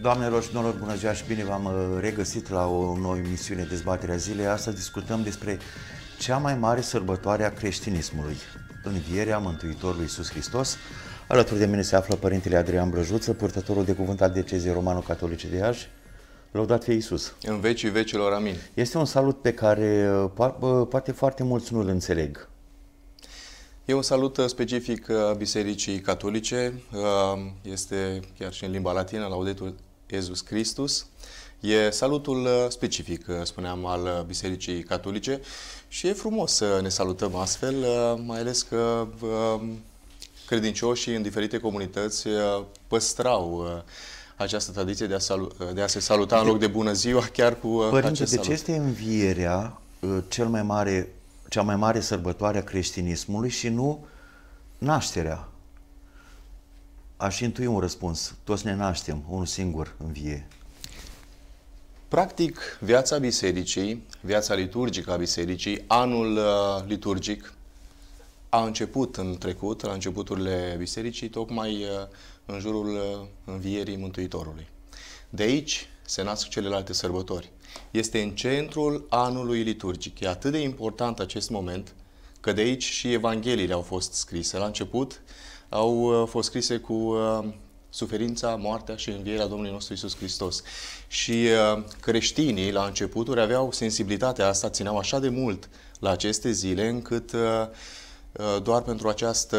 Doamnelor și domnilor, bună ziua și bine v-am uh, regăsit la o nouă emisiune dezbaterea zilei. Astăzi discutăm despre cea mai mare sărbătoare a creștinismului, învierea Mântuitorului Iisus Hristos. Alături de mine se află Părintele Adrian Brăjuță, purtătorul de cuvânt al Decezii Romano-Catolice de Iași. Lăudat fie Iisus! În vecii vecilor, amin! Este un salut pe care uh, uh, poate foarte mulți nu-l înțeleg. E un salut uh, specific uh, Bisericii Catolice, uh, este chiar și în limba latină, Laudetur Iesus Christus. E salutul specific, spuneam, al Bisericii Catolice și e frumos să ne salutăm astfel, mai ales că credincioșii în diferite comunități păstrau această tradiție de a, salu- de a se saluta în loc de bună ziua, chiar cu Părinte, acest salut. de ce este învierea cel mai mare cea mai mare sărbătoare a creștinismului și nu nașterea. Aș intui un răspuns. Toți ne naștem, unul singur vie. Practic, viața bisericii, viața liturgică a bisericii, anul uh, liturgic a început în trecut, la începuturile bisericii, tocmai uh, în jurul uh, învierii Mântuitorului. De aici se nasc celelalte sărbători este în centrul anului liturgic. E atât de important acest moment că de aici și Evangheliile au fost scrise. La început au uh, fost scrise cu uh, suferința, moartea și învierea Domnului nostru Isus Hristos. Și uh, creștinii la începuturi aveau sensibilitatea asta, țineau așa de mult la aceste zile încât doar pentru această,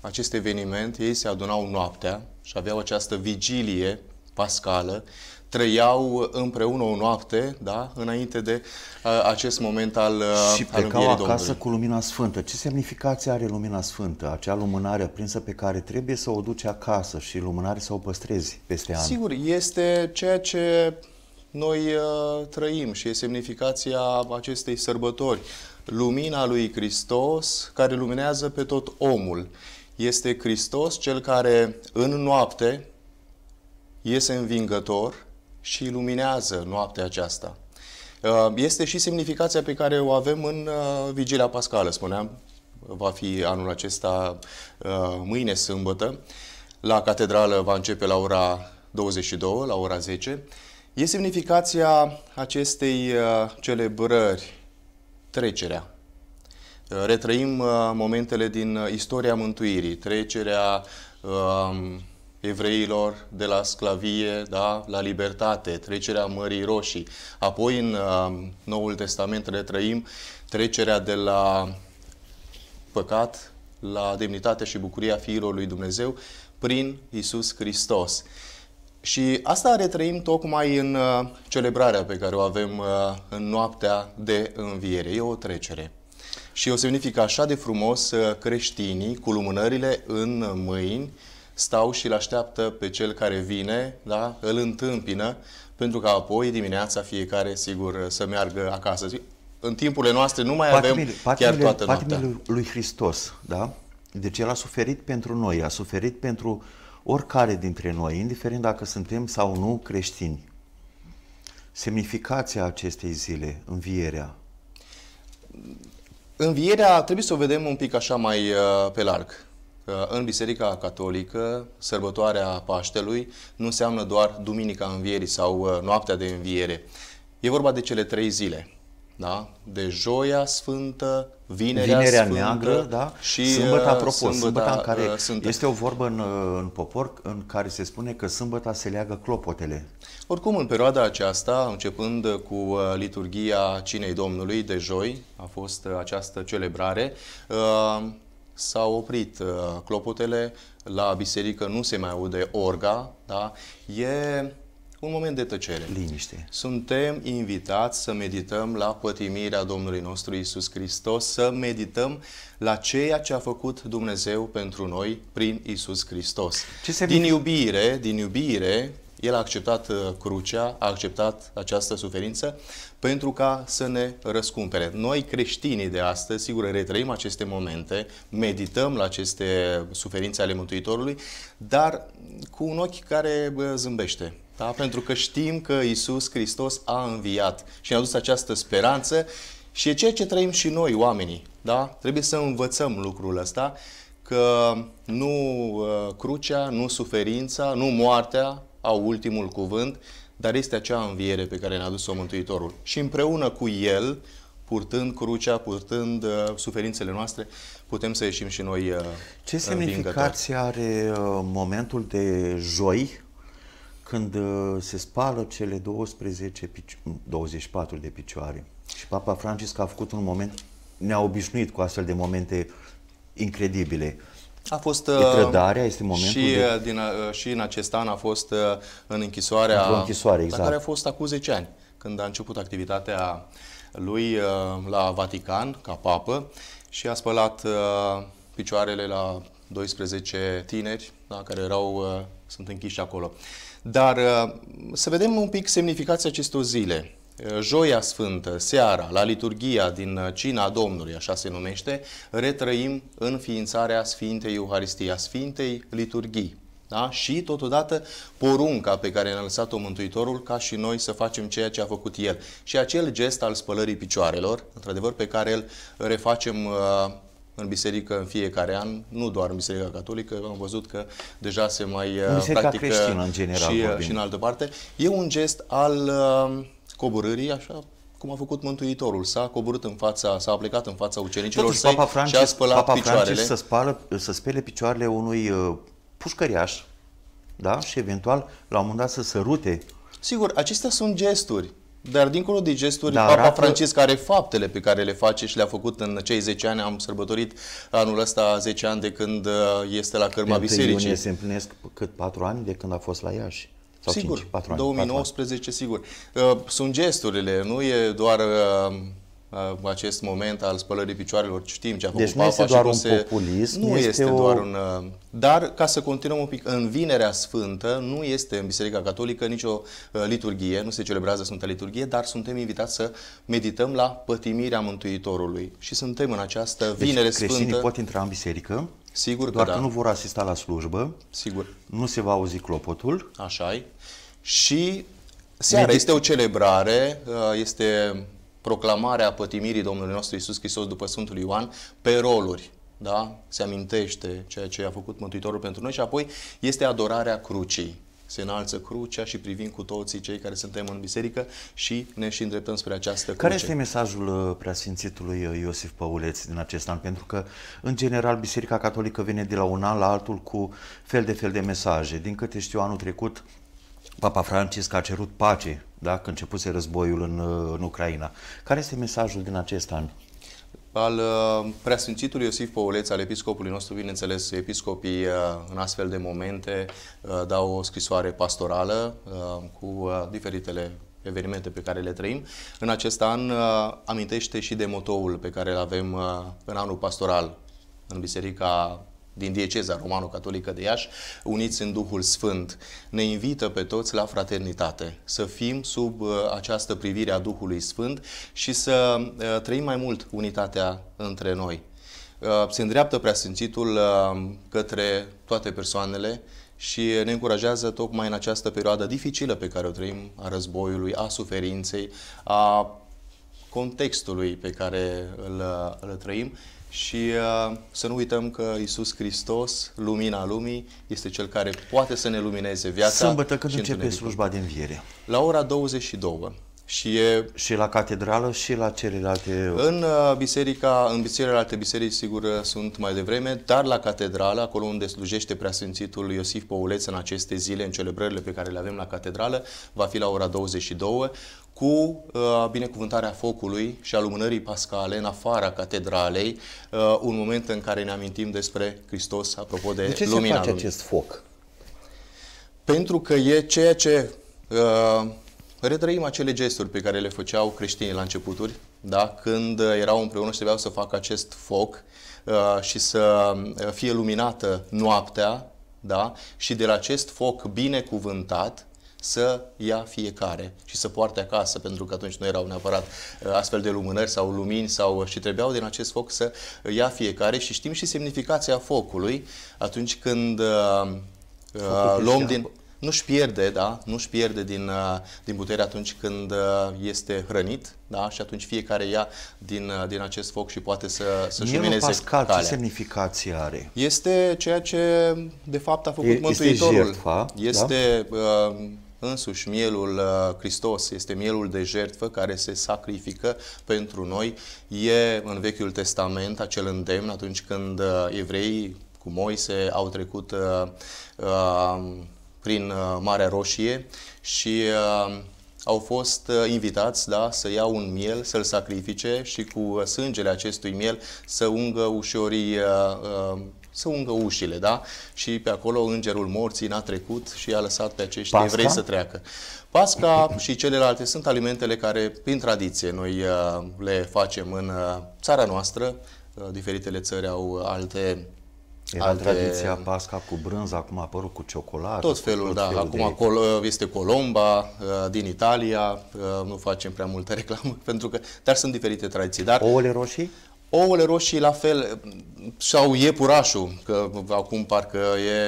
acest eveniment ei se adunau noaptea și aveau această vigilie pascală trăiau împreună o noapte, da, înainte de uh, acest moment al uh, Și plecau al acasă Domnului. cu lumina sfântă. Ce semnificație are lumina sfântă? Acea lumânare aprinsă pe care trebuie să o duci acasă și lumânare să o păstrezi peste an. Sigur, este ceea ce noi uh, trăim și e semnificația acestei sărbători. Lumina lui Hristos care luminează pe tot omul. Este Hristos cel care în noapte iese învingător – și iluminează noaptea aceasta. Uh, este și semnificația pe care o avem în uh, Vigilia Pascală, spuneam, va fi anul acesta uh, mâine sâmbătă. La catedrală va începe la ora 22, la ora 10. E semnificația acestei celebrări, trecerea. Retrăim momentele din istoria mântuirii, trecerea evreilor de la sclavie da, la libertate, trecerea Mării Roșii. Apoi în uh, Noul Testament retrăim trecerea de la păcat la demnitatea și bucuria fiilor lui Dumnezeu prin Isus Hristos. Și asta retrăim tocmai în uh, celebrarea pe care o avem uh, în noaptea de înviere. E o trecere. Și o semnifică așa de frumos uh, creștinii cu lumânările în mâini, stau și îl așteaptă pe cel care vine, da? îl întâmpină, pentru că apoi dimineața fiecare, sigur, să meargă acasă. În timpurile noastre nu mai patimile, avem patimile, chiar toată noaptea. Patimile lui Hristos, da? Deci El a suferit pentru noi, a suferit pentru oricare dintre noi, indiferent dacă suntem sau nu creștini. Semnificația acestei zile, învierea. Învierea trebuie să o vedem un pic așa mai uh, pe larg în Biserica Catolică, sărbătoarea Paștelui nu înseamnă doar Duminica Învierii sau uh, Noaptea de Înviere. E vorba de cele trei zile. Da? De Joia Sfântă, Vinerea, Vinerea Sfântă Neagră da? și Sâmbăta, uh, apropo, Sâmbăta, sâmbăta în care uh, sâmbătă. este o vorbă în, în popor în care se spune că Sâmbăta se leagă clopotele. Oricum, în perioada aceasta, începând cu liturgia Cinei Domnului de joi, a fost această celebrare, s-au oprit uh, clopotele, la biserică nu se mai aude orga, da? E un moment de tăcere. Liniște. Suntem invitați să medităm la pătimirea Domnului nostru Isus Hristos, să medităm la ceea ce a făcut Dumnezeu pentru noi prin Isus Hristos. Ce Din iubire, din iubire, el a acceptat uh, crucea, a acceptat această suferință pentru ca să ne răscumpere. Noi creștinii de astăzi, sigur, retrăim aceste momente, medităm la aceste suferințe ale Mântuitorului, dar cu un ochi care zâmbește. Da? Pentru că știm că Isus Hristos a înviat și ne-a dus această speranță și e ceea ce trăim și noi, oamenii. Da? Trebuie să învățăm lucrul ăsta că nu uh, crucea, nu suferința, nu moartea au ultimul cuvânt, dar este acea înviere pe care ne-a adus-o Mântuitorul. Și împreună cu El, purtând crucea, purtând uh, suferințele noastre, putem să ieșim și noi uh, Ce semnificație are uh, momentul de joi când uh, se spală cele 12 24 de picioare? Și Papa Francisc a făcut un moment, ne-a obișnuit cu astfel de momente incredibile. A fost uh, trădarea, este momentul și, uh, de... din, uh, și în acest an a fost în închisoarea într închisoare, exact. la care a fost acum 10 ani, când a început activitatea lui la Vatican ca papă și a spălat picioarele la 12 tineri da, care erau, sunt închiși acolo. Dar să vedem un pic semnificația acestor zile. Eh, Joia Sfântă, seara, la liturgia din eh, Cina Domnului, așa se numește, retrăim înființarea Sfintei Euharistii, a Sfintei Liturghii. Da? Și, totodată, porunca pe care ne-a lăsat-o Mântuitorul ca și noi să facem ceea ce a făcut El. Și acel gest al spălării picioarelor, într-adevăr, pe care îl refacem eh, în biserică în fiecare an, nu doar în Biserica Catolică, am văzut că deja se mai biserica practică creștină, în general, și, și în altă parte. E un gest al uh, coborârii, așa cum a făcut Mântuitorul. S-a coborât în fața, s-a plecat în fața ucenicilor Totuși, săi Papa Francis, și a spălat Papa picioarele. să, spală, să spele picioarele unui uh, pușcăriaș, da? Și eventual, la un moment dat, să sărute. Sigur, acestea sunt gesturi. Dar dincolo de gesturi, da, Papa arată... Francis care faptele pe care le face și le-a făcut în cei 10 ani, am sărbătorit anul ăsta 10 ani de când uh, este la cărma bisericii. se împlinesc cât 4 ani de când a fost la Iași. Sau sigur, 5, 4 ani, 2019, 4 sigur. Uh, sunt gesturile, nu e doar uh, uh, acest moment al spălării picioarelor. Știm ce a făcut deci nu este doar un se... populism. Nu este, este o... doar un... Dar, ca să continuăm un pic, în Vinerea Sfântă nu este în Biserica Catolică nicio liturghie, nu se celebrează Sfânta Liturghie, dar suntem invitați să medităm la pătimirea Mântuitorului. Și suntem în această deci, Vinere creștinii Sfântă. pot intra în biserică Sigur Doar da. că nu vor asista la slujbă. Sigur. Nu se va auzi clopotul. așa -i. Și seara Medici. este o celebrare, uh, este proclamarea pătimirii Domnului nostru Isus Hristos după Sfântul Ioan pe roluri. Da? Se amintește ceea ce a făcut Mântuitorul pentru noi și apoi este adorarea crucii se înalță crucea și privim cu toții cei care suntem în biserică și ne și îndreptăm spre această cruce. Care este mesajul uh, preasfințitului uh, Iosif Păuleț din acest an? Pentru că, în general, Biserica Catolică vine de la un an la altul cu fel de fel de mesaje. Din câte știu, anul trecut Papa Francisc a cerut pace, da? când începuse războiul în, uh, în Ucraina. Care este mesajul din acest an? al uh, preasfințitului Iosif Păuleț, al episcopului nostru, bineînțeles, episcopii uh, în astfel de momente uh, dau o scrisoare pastorală cu diferitele evenimente pe care le trăim. În acest an amintește și de motoul pe care îl avem în anul pastoral în Biserica din dieceza romano-catolică de Iași, uniți în Duhul Sfânt, ne invită pe toți la fraternitate, să fim sub uh, această privire a Duhului Sfânt și să uh, trăim mai mult unitatea între noi. Uh, se îndreaptă preasfințitul către toate persoanele și ne încurajează tocmai în această perioadă dificilă pe care o trăim, a războiului, a suferinței, a contextului pe care îl, îl trăim și uh, să nu uităm că Isus Hristos, lumina lumii, este Cel care poate să ne lumineze viața. Sâmbătă când începe slujba de înviere? La ora 22. Și, e, și la catedrală și la celelalte... În uh, biserica, în celelalte biserici, sigur, uh, sunt mai devreme, dar la catedrală, acolo unde slujește preasfințitul Iosif Pouleț în aceste zile, în celebrările pe care le avem la catedrală, va fi la ora 22, cu uh, binecuvântarea focului și a lumânării pascale în afara catedralei, uh, un moment în care ne amintim despre Hristos, apropo de, de ce lumina se face lumii. acest foc? Pentru că e ceea ce uh, retrăim acele gesturi pe care le făceau creștinii la începuturi, da? când uh, erau împreună și trebuiau să facă acest foc uh, și să uh, fie luminată noaptea da? și de la acest foc binecuvântat să ia fiecare și să poarte acasă, pentru că atunci nu erau neapărat uh, astfel de lumânări sau lumini sau uh, și trebuiau din acest foc să uh, ia fiecare și știm și semnificația focului atunci când uh, luăm din... nu-și pierde, da, nu-și pierde din, din putere atunci când este hrănit, da, și atunci fiecare ia din, din acest foc și poate să, să lumineze Pascal, calea. ce semnificație are? Este ceea ce, de fapt, a făcut e, Mântuitorul. Da? Este jertfa, este da? uh, Însuși mielul uh, Hristos este mielul de jertfă care se sacrifică pentru noi. E în Vechiul Testament acel îndemn atunci când uh, evreii cu Moise au trecut uh, prin Marea Roșie și au fost invitați da, să iau un miel, să-l sacrifice și cu sângele acestui miel să ungă ușorii uh, să ungă ușile, da? Și pe acolo îngerul morții n-a trecut și a lăsat pe acești Pasca? evrei să treacă. Pasca și celelalte sunt alimentele care, prin tradiție, noi uh, le facem în uh, țara noastră. Uh, diferitele țări au alte era alte... tradiția Pasca cu brânză, acum a apărut cu ciocolată. Tot felul, tot da. Felul acum acolo este Colomba din Italia. Nu facem prea multă reclamă pentru că... Dar sunt diferite tradiții. Dar... Ouăle roșii? Ouăle roșii, la fel, sau iepurașul, că acum parcă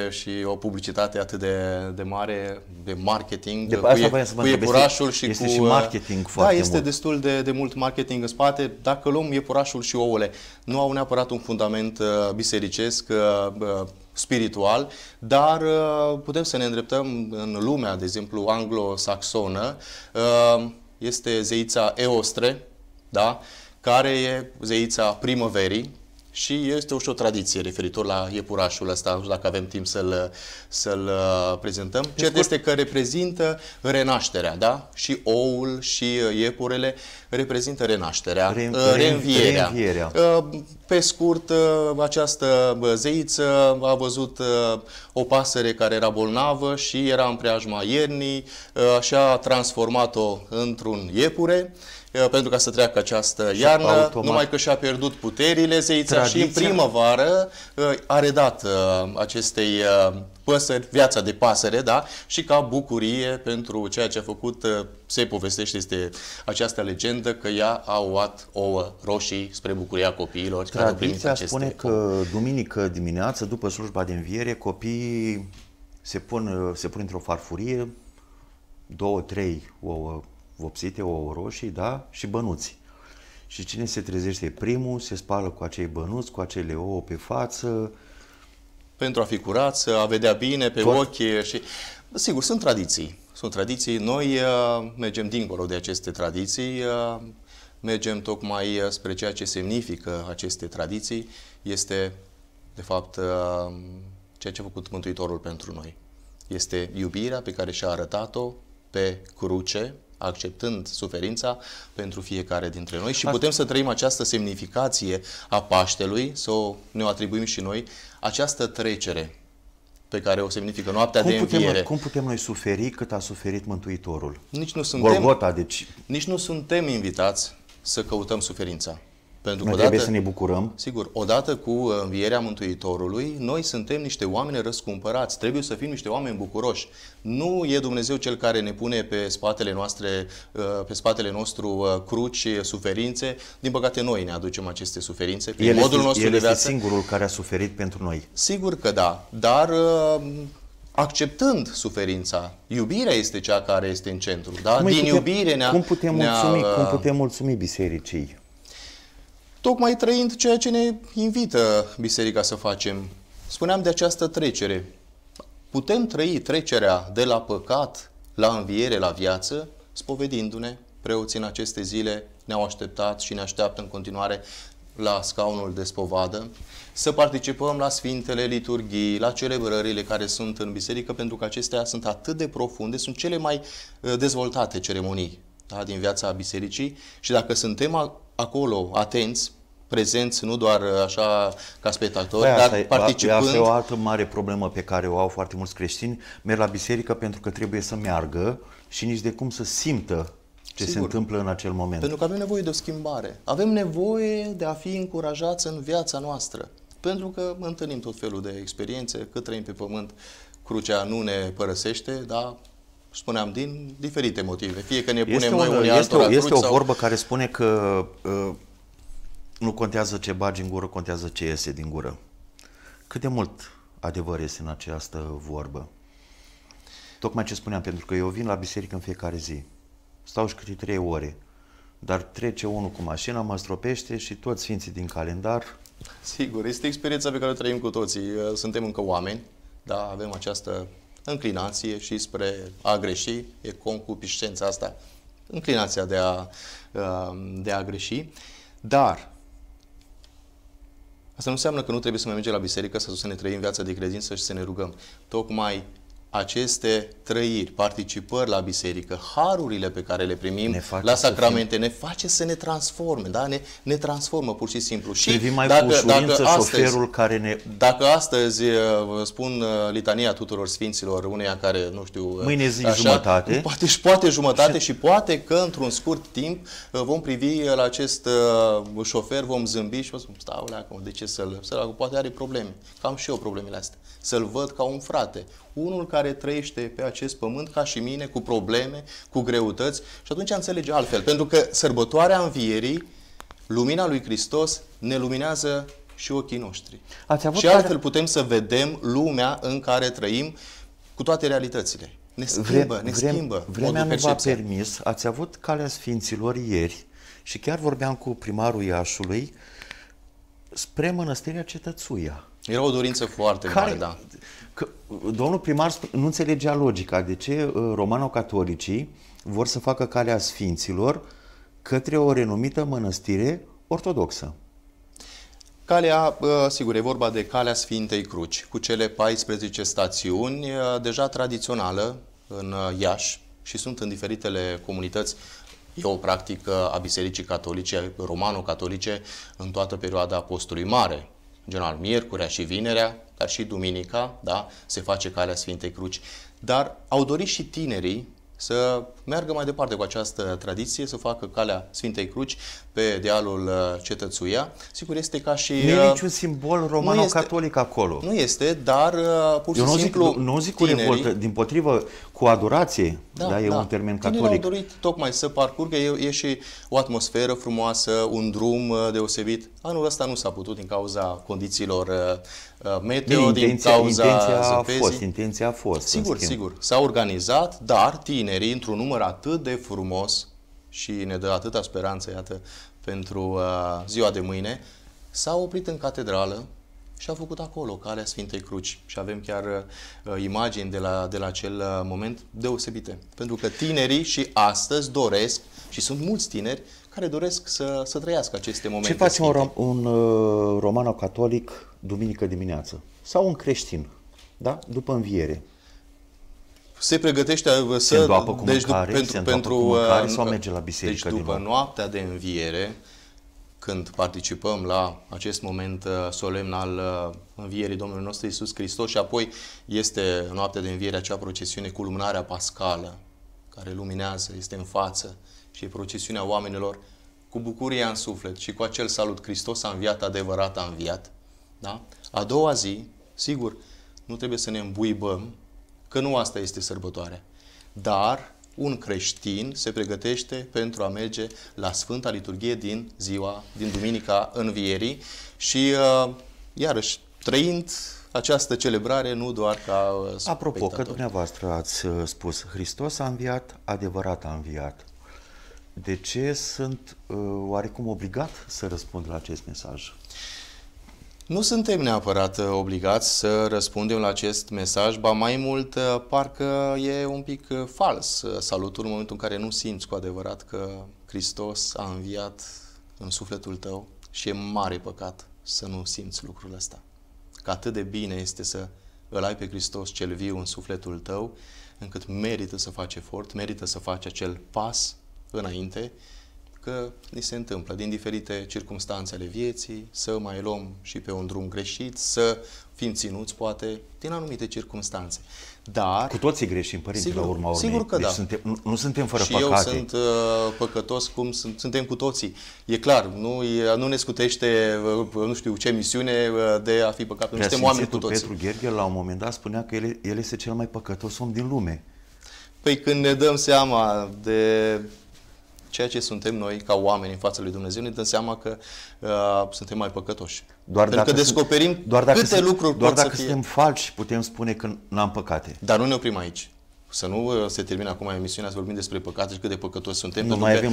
e și o publicitate atât de, de mare, de marketing, de, cu, asta e, cu iepurașul este, și este cu... Este și uh, marketing da, foarte Da, este mult. destul de, de mult marketing în spate. Dacă luăm iepurașul și ouăle, nu au neapărat un fundament uh, bisericesc, uh, uh, spiritual, dar uh, putem să ne îndreptăm în lumea, de exemplu, anglo-saxonă. Uh, este zeița Eostre, da? care e zeița primăverii și este și o tradiție referitor la iepurașul ăsta, nu știu dacă avem timp să-l, să-l uh, prezentăm. Cert este că reprezintă renașterea, da? Și oul și uh, iepurele reprezintă renașterea, Re- uh, reînvierea. reînvierea. Pe scurt, această zeiță a văzut o pasăre care era bolnavă și era în preajma iernii și a transformat-o într-un iepure Eh, pentru ca să treacă această și iarnă, automat. numai că și-a pierdut puterile zeița Tradiția. și în primăvară eh, a redat eh, acestei păsări, viața de pasăre, da? Și ca bucurie pentru ceea ce a făcut, se povestește, este această legendă că ea a oat ouă roșii spre bucuria copiilor. Tradiția care spune că ouă. duminică dimineață, după slujba de înviere, copiii se pun, se pun într-o farfurie două, trei ouă vopsite, ouă roșii, da, și bănuți. Și cine se trezește primul, se spală cu acei bănuți, cu acele ouă pe față. Pentru a fi curat, a vedea bine pe Tot. ochi și... Sigur, sunt tradiții. Sunt tradiții. Noi uh, mergem dincolo de aceste tradiții, uh, mergem tocmai uh, spre ceea ce semnifică aceste tradiții. Este, de fapt, uh, ceea ce a făcut Mântuitorul pentru noi. Este iubirea pe care și-a arătat-o pe cruce, acceptând suferința pentru fiecare dintre noi și putem să trăim această semnificație a Paștelui, să o, ne o atribuim și noi, această trecere pe care o semnifică noaptea cum de putem, Cum putem noi suferi cât a suferit Mântuitorul? Nici nu suntem, Golgota, deci. Nici nu suntem invitați să căutăm suferința. Pentru noi că odată, trebuie să ne bucurăm. Sigur, odată cu uh, învierea Mântuitorului, noi suntem niște oameni răscumpărați, trebuie să fim niște oameni bucuroși. Nu e Dumnezeu cel care ne pune pe spatele, noastre, uh, pe spatele nostru uh, cruci, suferințe. Din păcate, noi ne aducem aceste suferințe prin el modul este, nostru el de viață. este singurul care a suferit pentru noi. Sigur că da, dar acceptând suferința. Iubirea este cea care este în centru. Da? Cum Din putem, iubire ne Cum putem mulțumi, ne cum putem mulțumi bisericii tocmai trăind ceea ce ne invită Biserica să facem. Spuneam de această trecere. Putem trăi trecerea de la păcat la înviere, la viață, spovedindu-ne. Preoții în aceste zile ne-au așteptat și ne așteaptă în continuare la scaunul de spovadă, să participăm la sfintele liturghii, la celebrările care sunt în biserică, pentru că acestea sunt atât de profunde, sunt cele mai eh, dezvoltate ceremonii da, din viața bisericii și dacă suntem acolo, atenți, prezenți, nu doar uh, așa ca spectatori, păi, dar e, participând. Asta e o altă mare problemă pe care o au foarte mulți creștini. Merg la biserică pentru că trebuie să meargă și nici de cum să simtă ce Sigur. se întâmplă în acel moment. Pentru că avem nevoie de o schimbare. Avem nevoie de a fi încurajați în viața noastră. Pentru că întâlnim tot felul de experiențe, cât trăim pe pământ, crucea nu ne părăsește, dar spuneam, din diferite motive. Fie că ne punem este noi unii este, altora Este o sau... vorbă care spune că uh, nu contează ce bagi în gură, contează ce iese din gură. Cât de mult adevăr este în această vorbă? Tocmai ce spuneam, pentru că eu vin la biserică în fiecare zi. Stau și câte trei ore. Dar trece unul cu mașina, mă stropește și toți sfinții din calendar... Sigur, este experiența pe care o trăim cu toții. Suntem încă oameni, dar avem această înclinație și spre a greși, e concupiscența asta, înclinația de a, uh, de a greși, dar asta nu înseamnă că nu trebuie să mai mergem la biserică să, ne trăim viața de credință și să ne rugăm. Tocmai aceste trăiri, participări la biserică, harurile pe care le primim ne la sacramente, ne face să ne transforme, da? ne, ne transformă pur și simplu. Și Privim mai dacă, cu dacă astăzi, șoferul care ne... Dacă astăzi uh, spun uh, litania tuturor sfinților, uneia care, nu știu... Uh, Mâine zi așa, jumătate. Poate și poate jumătate și poate că într-un scurt timp vom privi la acest șofer, vom zâmbi și vom spune, stau, de ce să-l... Să poate are probleme. Cam și eu problemele astea. Să-l văd ca un frate, unul care trăiește pe acest pământ ca și mine, cu probleme, cu greutăți și atunci înțelege altfel. Pentru că sărbătoarea învierii, lumina lui Hristos, ne luminează și ochii noștri. Ați avut și altfel care... putem să vedem lumea în care trăim cu toate realitățile. Ne schimbă, vre, ne vre, schimbă. Vremea nu v-a permis, ați avut calea Sfinților ieri și chiar vorbeam cu primarul Iașului spre mănăstirea Cetățuia. Era o dorință foarte care, mare, da. Că, uh, domnul primar nu înțelegea logica. De ce uh, romano-catolicii vor să facă calea sfinților către o renumită mănăstire ortodoxă? Calea, uh, sigur, e vorba de Calea Sfintei Cruci, cu cele 14 stațiuni, deja tradițională în Iași și sunt în diferitele comunități. E o practică a Bisericii Catolice, romano-catolice, în toată perioada Apostolului Mare, general miercurea și vinerea, dar și duminica, da, se face calea Sfintei Cruci. Dar au dorit și tinerii să meargă mai departe cu această tradiție, să facă calea Sfintei Cruci pe dealul uh, Cetățuia. Sigur, este ca și... Nu e uh, niciun simbol romano-catolic acolo. Nu este, dar uh, pur și Eu simplu nu zic cu revoltă, din potrivă, cu adorație, da, da e da. un termen catolic. Tinerii au dorit tocmai să parcurgă, e, e și o atmosferă frumoasă, un drum uh, deosebit. Anul ăsta nu s-a putut din cauza condițiilor uh, uh meteo, intenția, din cauza intenția zăpezii. a fost, intenția a fost. Sigur, sigur, s-a organizat, dar tinerii, într-un număr atât de frumos și ne dă atâta speranță, iată, pentru uh, ziua de mâine, s-au oprit în catedrală, și a făcut acolo, Calea Sfintei Cruci. Și avem chiar uh, imagini de la, de la acel uh, moment deosebite. Pentru că tinerii și astăzi doresc, și sunt mulți tineri, care doresc să, să trăiască aceste momente. Ce face un, un uh, romano-catolic duminică dimineață? Sau un creștin, da? După înviere se pregătește uh, să... Se cu deci, mâncare, pentru, se pentru, cu mâncare, sau uh, merge la biserică Deci după noaptea de înviere, când participăm la acest moment uh, solemn al uh, învierii Domnului nostru Isus Hristos și apoi este noaptea de înviere acea procesiune cu lumânarea pascală care luminează, este în față și e procesiunea oamenilor cu bucurie în suflet și cu acel salut Hristos a înviat, adevărat a înviat. Da? A doua zi, sigur, nu trebuie să ne îmbuibăm că nu asta este sărbătoarea, dar un creștin se pregătește pentru a merge la Sfânta Liturghie din ziua, din Duminica Învierii și uh, iarăși trăind această celebrare nu doar ca uh, Apropo, că dumneavoastră ați uh, spus, Hristos a înviat, adevărat a înviat. De ce sunt oarecum obligat să răspund la acest mesaj? Nu suntem neapărat uh, obligați să răspundem la acest mesaj, ba mai mult, uh, parcă e un pic uh, fals salutul în momentul în care nu simți cu adevărat că Hristos a înviat în sufletul tău și e mare păcat să nu simți lucrul ăsta. Că atât de bine este să îl ai pe Hristos cel viu în sufletul tău, încât merită să faci efort, merită să faci acel pas înainte că ni se întâmplă din diferite circunstanțe ale vieții, să mai luăm și pe un drum greșit, să fim ținuți, poate, din anumite circunstanțe. Dar... Cu toții greșim, părinte, sigur, la urma urmei. Sigur că deci da. Suntem, nu, nu suntem fără și păcate. eu sunt uh, păcătos cum sunt, suntem cu toții. E clar, nu, e, nu ne scutește, uh, nu știu ce misiune uh, de a fi păcat. Nu suntem oameni cu toții. Petru Gherghe la un moment dat spunea că el, el este cel mai păcătos om din lume. Păi când ne dăm seama de ceea ce suntem noi ca oameni în fața lui Dumnezeu, ne dăm seama că uh, suntem mai păcătoși. Doar Pentru dacă că descoperim doar dacă câte sunt, lucruri Doar dacă suntem falși, putem spune că n-am păcate. Dar nu ne oprim aici. Să nu uh, se termine acum emisiunea să vorbim despre păcate și cât de păcătoși suntem. Nu mai avem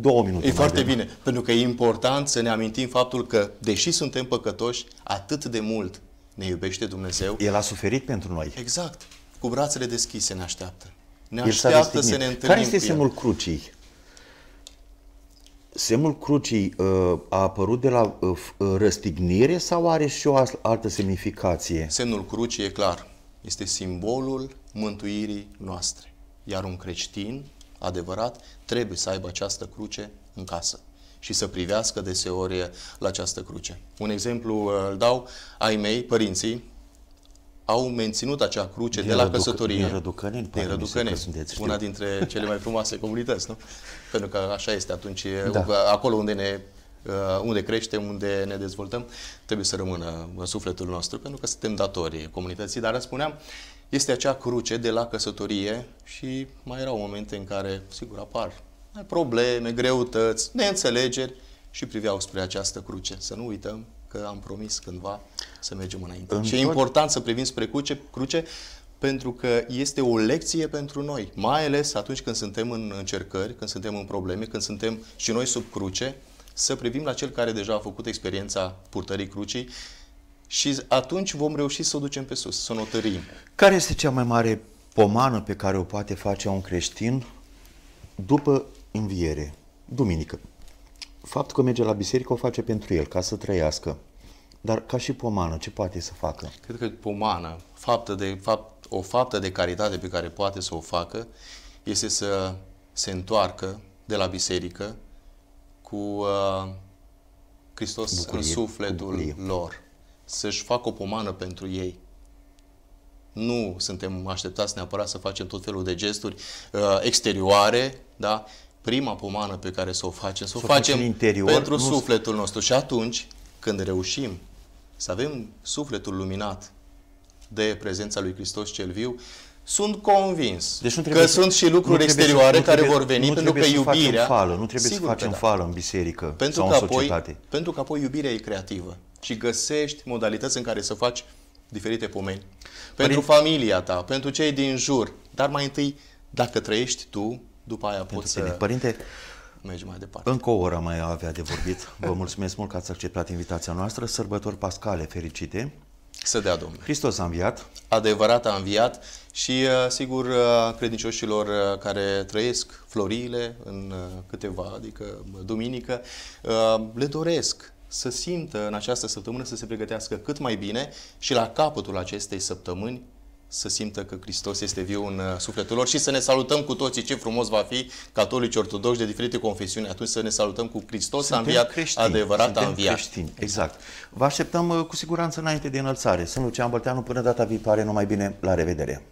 două minute. E foarte avem. bine, pentru că e important să ne amintim faptul că, deși suntem păcătoși, atât de mult ne iubește Dumnezeu. El a suferit pentru noi. Exact. Cu brațele deschise ne așteaptă. Ne așteaptă să ne întâlnim Care este semnul crucii? Semnul crucii uh, a apărut de la uh, uh, răstignire sau are și o altă semnificație? Semnul crucii e clar. Este simbolul mântuirii noastre. Iar un creștin adevărat trebuie să aibă această cruce în casă și să privească deseori la această cruce. Un exemplu îl dau ai mei, părinții, au menținut acea cruce din de la Răduc- căsătorie. Din Răducăneni, din Răducăneni, sunteți, una dintre cele mai frumoase comunități, nu? Pentru că așa este atunci, da. acolo unde ne uh, unde creștem, unde ne dezvoltăm, trebuie să rămână în sufletul nostru, pentru că suntem datorii comunității. Dar, spuneam, este acea cruce de la căsătorie și mai erau momente în care, sigur, apar probleme, greutăți, neînțelegeri și priveau spre această cruce. Să nu uităm că am promis cândva să mergem înainte. În și tot... e important să privim spre cruce, cruce pentru că este o lecție pentru noi, mai ales atunci când suntem în încercări, când suntem în probleme, când suntem și noi sub cruce, să privim la cel care deja a făcut experiența purtării crucii și atunci vom reuși să o ducem pe sus, să o notărim. Care este cea mai mare pomană pe care o poate face un creștin după înviere? Duminică faptul că merge la biserică o face pentru el, ca să trăiască. Dar ca și pomană, ce poate să facă? Cred că pomană, faptă de, fapt, o faptă de caritate pe care poate să o facă este să se întoarcă de la biserică cu uh, Hristos bucurie, în sufletul bucurie. lor. Să-și facă o pomană pentru ei. Nu suntem așteptați neapărat să facem tot felul de gesturi uh, exterioare, da? prima pomană pe care să o facem, să o facem, interior, pentru nu... sufletul nostru. Și atunci, când reușim să avem sufletul luminat de prezența lui Hristos cel viu, sunt convins deci nu că să, sunt și lucruri exterioare să, trebuie, care vor veni pentru că iubirea... Fală, nu trebuie să facem da. fală în biserică pentru sau că în societate. Apoi, pentru că apoi iubirea e creativă și găsești modalități în care să faci diferite pomeni. Păi- pentru Părinte... familia ta, pentru cei din jur, dar mai întâi, dacă trăiești tu după aia poți să... Părinte, mergi mai departe. Încă o oră mai avea de vorbit. Vă mulțumesc mult că ați acceptat invitația noastră. Sărbători pascale fericite! Să dea Domnul. Hristos a înviat. Adevărat a înviat și, uh, sigur, uh, credincioșilor uh, care trăiesc floriile în câteva, adică duminică, le doresc să simtă în această săptămână să se pregătească cât mai bine și la capătul acestei săptămâni să simtă că Hristos este viu în uh, sufletul lor și să ne salutăm cu toții. Ce frumos va fi catolici ortodoxi de diferite confesiuni atunci să ne salutăm cu Hristos suntem a înviat, creștini, adevărat a înviat. creștini, exact. Vă așteptăm uh, cu siguranță înainte de înălțare. Sunt Lucian Bălteanu, până data viitoare, numai bine, la revedere!